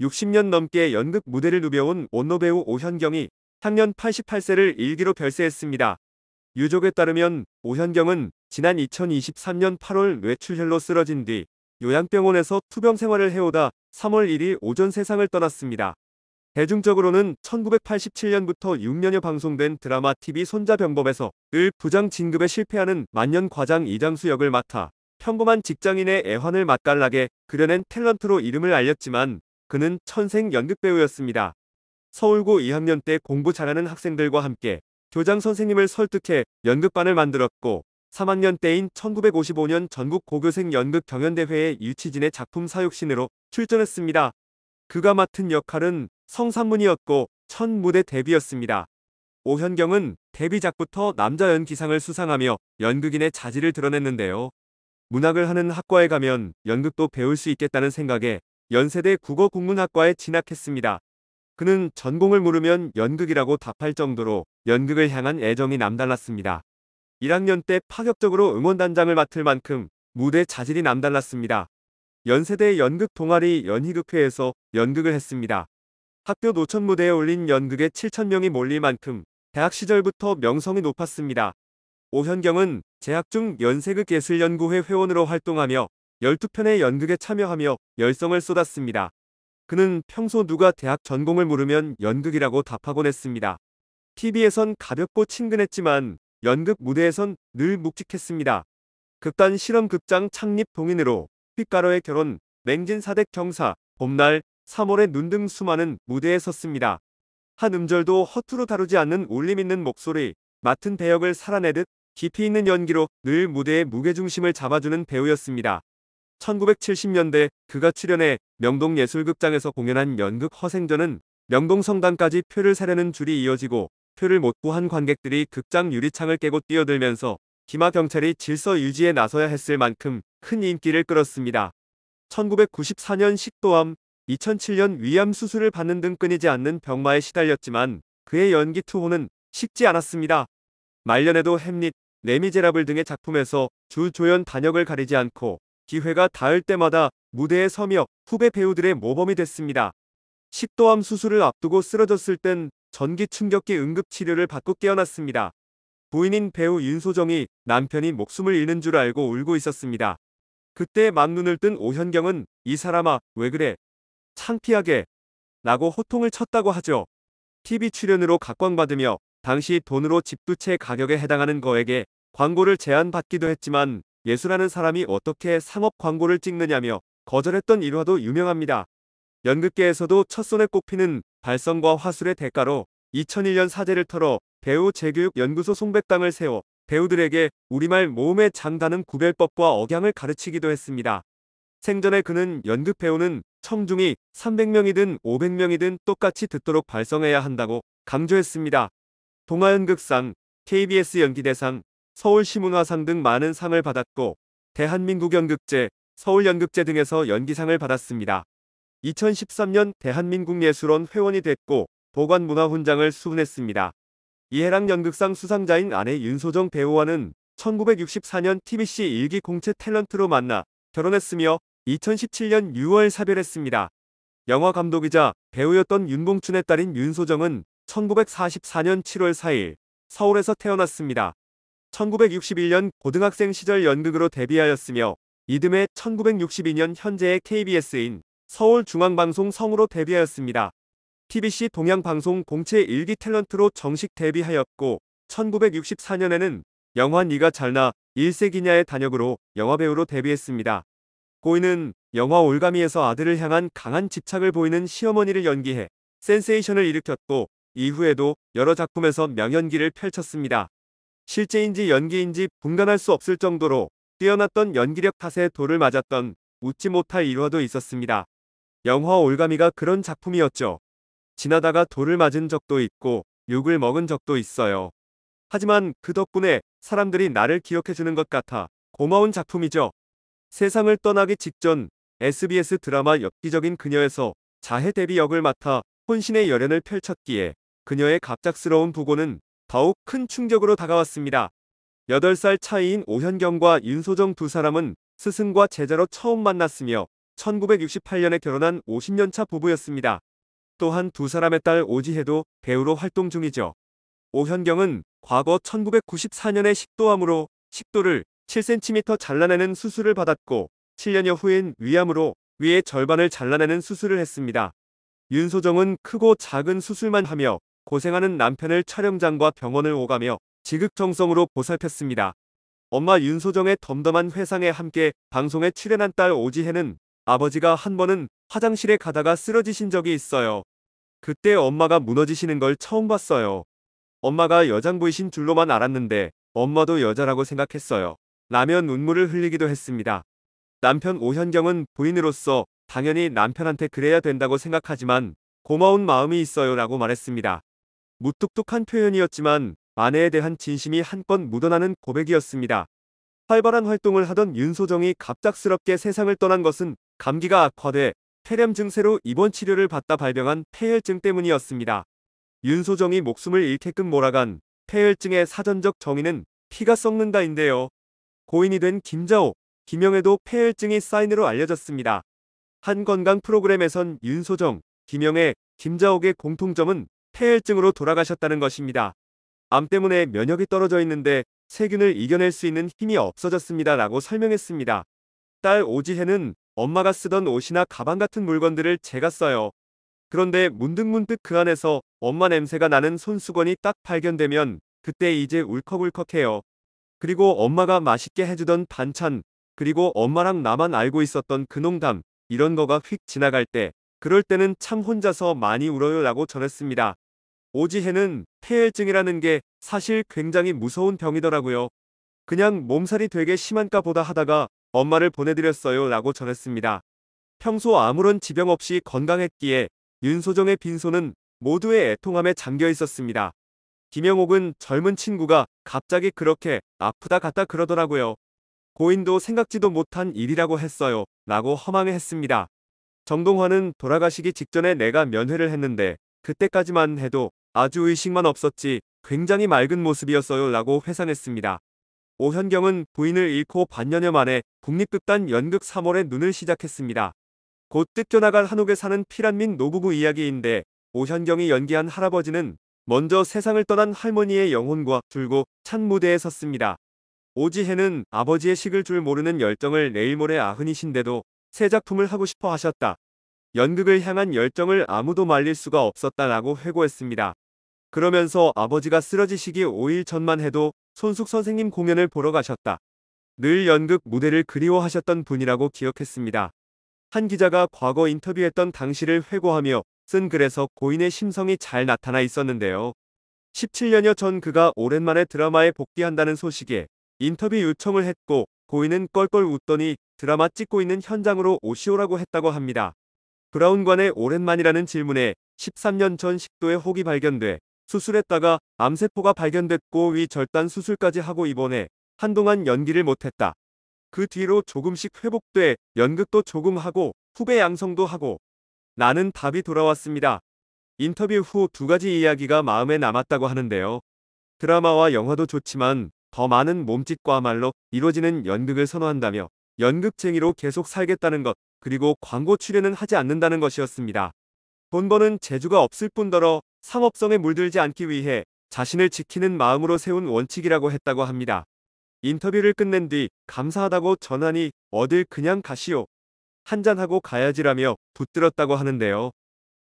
60년 넘게 연극 무대를 누벼온 원노배우 오현경이 향년 88세를 일기로 별세했습니다. 유족에 따르면 오현경은 지난 2023년 8월 뇌출혈로 쓰러진 뒤 요양병원에서 투병 생활을 해오다 3월 1일 오전 세상을 떠났습니다. 대중적으로는 1987년부터 6년여 방송된 드라마 TV 손자병법에서 늘 부장 진급에 실패하는 만년 과장 이장수 역을 맡아 평범한 직장인의 애환을 맛깔나게 그려낸 탤런트로 이름을 알렸지만 그는 천생 연극배우였습니다. 서울고 2학년 때 공부 잘하는 학생들과 함께 교장 선생님을 설득해 연극반을 만들었고 3학년 때인 1955년 전국 고교생 연극 경연대회에 유치진의 작품 사육신으로 출전했습니다. 그가 맡은 역할은 성산문이었고 첫 무대 데뷔였습니다. 오현경은 데뷔작부터 남자 연기상을 수상하며 연극인의 자질을 드러냈는데요. 문학을 하는 학과에 가면 연극도 배울 수 있겠다는 생각에 연세대 국어국문학과에 진학했습니다. 그는 전공을 물으면 연극이라고 답할 정도로 연극을 향한 애정이 남달랐습니다. 1학년 때 파격적으로 응원단장을 맡을 만큼 무대 자질이 남달랐습니다. 연세대 연극 동아리 연희극회에서 연극을 했습니다. 학교 노천 무대에 올린 연극에 7천명이 몰릴 만큼 대학 시절부터 명성이 높았습니다. 오현경은 재학 중 연세극예술연구회 회원으로 활동하며 12편의 연극에 참여하며 열성을 쏟았습니다. 그는 평소 누가 대학 전공을 물으면 연극이라고 답하곤 했습니다. TV에선 가볍고 친근했지만 연극 무대에선 늘 묵직했습니다. 극단 실험극장 창립 동인으로 핏가로의 결혼, 맹진 사댁 경사, 봄날, 3월의 눈 등 수많은 무대에 섰습니다. 한 음절도 허투루 다루지 않는 울림 있는 목소리, 맡은 배역을 살아내듯 깊이 있는 연기로 늘 무대의 무게중심을 잡아주는 배우였습니다. 1970년대 그가 출연해 명동예술극장에서 공연한 연극 허생전은 명동성당까지 표를 사려는 줄이 이어지고 표를 못 구한 관객들이 극장 유리창을 깨고 뛰어들면서 기마 경찰이 질서 유지에 나서야 했을 만큼 큰 인기를 끌었습니다. 1994년 식도암, 2007년 위암 수술을 받는 등 끊이지 않는 병마에 시달렸지만 그의 연기 투호는 쉽지 않았습니다. 말년에도 햄릿, 레미제라블 등의 작품에서 주 조연 단역을 가리지 않고 기회가 닿을 때마다 무대에 서며 후배 배우들의 모범이 됐습니다. 식도암 수술을 앞두고 쓰러졌을 땐 전기 충격기 응급 치료를 받고 깨어났습니다. 부인인 배우 윤소정이 남편이 목숨을 잃는 줄 알고 울고 있었습니다. 그때 막눈을 뜬 오현경은 이 사람아 왜 그래 창피하게 라고 호통을 쳤다고 하죠. TV 출연으로 각광받으며 당시 돈으로 집두채 가격에 해당하는 거에게 광고를 제안받기도 했지만 예수라는 사람이 어떻게 상업 광고를 찍느냐며 거절했던 일화도 유명합니다. 연극계에서도 첫손에 꼽히는 발성과 화술의 대가로 2001년 사제를 털어 배우 재교육 연구소 송백당을 세워 배우들에게 우리말 모음의 장단은 구별법과 억양을 가르치기도 했습니다. 생전에 그는 연극 배우는 청중이 300명이든 500명이든 똑같이 듣도록 발성해야 한다고 강조했습니다. 동화연극상 KBS 연기대상, 서울시문화상 등 많은 상을 받았고 대한민국연극제, 서울연극제 등에서 연기상을 받았습니다. 2013년 대한민국예술원 회원이 됐고 보관문화훈장을 수훈했습니다. 이해랑 연극상 수상자인 아내 윤소정 배우와는 1964년 TBC 일기 공채 탤런트로 만나 결혼했으며 2017년 6월 사별했습니다. 영화감독이자 배우였던 윤봉춘의 딸인 윤소정은 1944년 7월 4일 서울에서 태어났습니다. 1961년 고등학생 시절 연극으로 데뷔하였으며 이듬해 1962년 현재의 KBS인 서울중앙방송 성으로 데뷔하였습니다. TBC 동양방송 공채 1기 탤런트로 정식 데뷔하였고 1964년에는 영화 니가 잘나 1세기냐의 단역으로 영화배우로 데뷔했습니다. 고인은 영화 올가미에서 아들을 향한 강한 집착을 보이는 시어머니를 연기해 센세이션을 일으켰고 이후에도 여러 작품에서 명연기를 펼쳤습니다. 실제인지 연기인지 분간할 수 없을 정도로 뛰어났던 연기력 탓에 돌을 맞았던 웃지 못할 일화도 있었습니다. 영화 올가미가 그런 작품이었죠. 지나다가 돌을 맞은 적도 있고 욕을 먹은 적도 있어요. 하지만 그 덕분에 사람들이 나를 기억해주는 것 같아 고마운 작품이죠. 세상을 떠나기 직전 SBS 드라마 엽기적인 그녀에서 자해 데뷔 역을 맡아 혼신의 열연을 펼쳤기에 그녀의 갑작스러운 부고는 더욱 큰 충격으로 다가왔습니다. 8살 차이인 오현경과 윤소정 두 사람은 스승과 제자로 처음 만났으며 1968년에 결혼한 50년차 부부였습니다. 또한 두 사람의 딸 오지혜도 배우로 활동 중이죠. 오현경은 과거 1994년에 식도암으로 식도를 7cm 잘라내는 수술을 받았고 7년여 후엔 위암으로 위의 절반을 잘라내는 수술을 했습니다. 윤소정은 크고 작은 수술만 하며 고생하는 남편을 촬영장과 병원을 오가며 지극정성으로 보살폈습니다. 엄마 윤소정의 덤덤한 회상에 함께 방송에 출연한 딸 오지혜는 아버지가 한 번은 화장실에 가다가 쓰러지신 적이 있어요. 그때 엄마가 무너지시는 걸 처음 봤어요. 엄마가 여장부이신 줄로만 알았는데 엄마도 여자라고 생각했어요. 라면 눈물을 흘리기도 했습니다. 남편 오현경은 부인으로서 당연히 남편한테 그래야 된다고 생각하지만 고마운 마음이 있어요 라고 말했습니다. 무뚝뚝한 표현이었지만 아내에 대한 진심이 한껏 묻어나는 고백이었습니다. 활발한 활동을 하던 윤소정이 갑작스럽게 세상을 떠난 것은 감기가 악화돼 폐렴 증세로 입원 치료를 받다 발병한 폐혈증 때문이었습니다. 윤소정이 목숨을 잃게끔 몰아간 폐혈증의 사전적 정의는 피가 썩는다인데요. 고인이 된 김자옥, 김영애도 폐혈증이 사인으로 알려졌습니다. 한 건강 프로그램에선 윤소정, 김영애, 김자옥의 공통점은 폐혈증으로 돌아가셨다는 것입니다. 암 때문에 면역이 떨어져 있는데 세균을 이겨낼 수 있는 힘이 없어졌습니다. 라고 설명했습니다. 딸 오지혜는 엄마가 쓰던 옷이나 가방 같은 물건들을 제가 써요. 그런데 문득문득 그 안에서 엄마 냄새가 나는 손수건이 딱 발견되면 그때 이제 울컥울컥해요. 그리고 엄마가 맛있게 해주던 반찬, 그리고 엄마랑 나만 알고 있었던 그 농담, 이런 거가 휙 지나갈 때 그럴 때는 참 혼자서 많이 울어요 라고 전했습니다. 오지혜는 폐혈증이라는 게 사실 굉장히 무서운 병이더라고요. 그냥 몸살이 되게 심한가 보다 하다가 엄마를 보내드렸어요 라고 전했습니다. 평소 아무런 지병 없이 건강했기에 윤소정의 빈소는 모두의 애통함에 잠겨 있었습니다. 김영옥은 젊은 친구가 갑자기 그렇게 아프다 갔다 그러더라고요. 고인도 생각지도 못한 일이라고 했어요. 라고 허망해 했습니다. 정동화는 돌아가시기 직전에 내가 면회를 했는데 그때까지만 해도 아주 의식만 없었지 굉장히 맑은 모습이었어요 라고 회상했습니다. 오현경은 부인을 잃고 반년여 만에 국립극단 연극 3월에 눈을 시작했습니다. 곧 뜯겨나갈 한옥에 사는 피란민 노부부 이야기인데 오현경이 연기한 할아버지는 먼저 세상을 떠난 할머니의 영혼과 줄고 찬 무대에 섰습니다. 오지혜는 아버지의 식을 줄 모르는 열정을 내일 모레 아흔이신데도 새 작품을 하고 싶어 하셨다. 연극을 향한 열정을 아무도 말릴 수가 없었다라고 회고했습니다. 그러면서 아버지가 쓰러지시기 5일 전만 해도 손숙 선생님 공연을 보러 가셨다. 늘 연극 무대를 그리워하셨던 분이라고 기억했습니다. 한 기자가 과거 인터뷰했던 당시를 회고하며 쓴 글에서 고인의 심성이 잘 나타나 있었는데요. 17년여 전 그가 오랜만에 드라마에 복귀한다는 소식에 인터뷰 요청을 했고 고인은 껄껄 웃더니 드라마 찍고 있는 현장으로 오시오라고 했다고 합니다. 브라운관의 오랜만이라는 질문에 13년 전 식도에 혹이 발견돼 수술했다가 암세포가 발견됐고 위절단 수술까지 하고 입원해 한동안 연기를 못했다. 그 뒤로 조금씩 회복돼 연극도 조금 하고 후배 양성도 하고 나는 답이 돌아왔습니다. 인터뷰 후 두 가지 이야기가 마음에 남았다고 하는데요. 드라마와 영화도 좋지만 더 많은 몸짓과말로 이루어지는 연극을 선호한다며 연극쟁이로 계속 살겠다는 것 그리고 광고 출연은 하지 않는다는 것이었습니다. 본 버는 재주가 없을 뿐더러 상업성에 물들지 않기 위해 자신을 지키는 마음으로 세운 원칙이라고 했다고 합니다. 인터뷰를 끝낸 뒤 감사하다고 전하니 어딜 그냥 가시오. 한잔하고 가야지라며 붙들었다고 하는데요.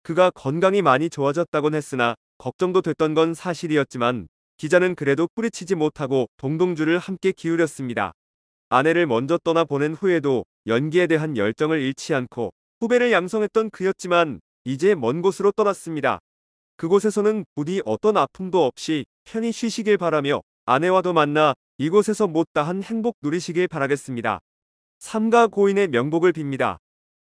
그가 건강이 많이 좋아졌다곤 했으나 걱정도 됐던 건 사실이었지만 기자는 그래도 뿌리치지 못하고 동동주를 함께 기울였습니다. 아내를 먼저 떠나보낸 후에도 연기에 대한 열정을 잃지 않고 후배를 양성했던 그였지만 이제 먼 곳으로 떠났습니다. 그곳에서는 부디 어떤 아픔도 없이 편히 쉬시길 바라며 아내와도 만나 이곳에서 못다한 행복 누리시길 바라겠습니다. 삼가 고인의 명복을 빕니다.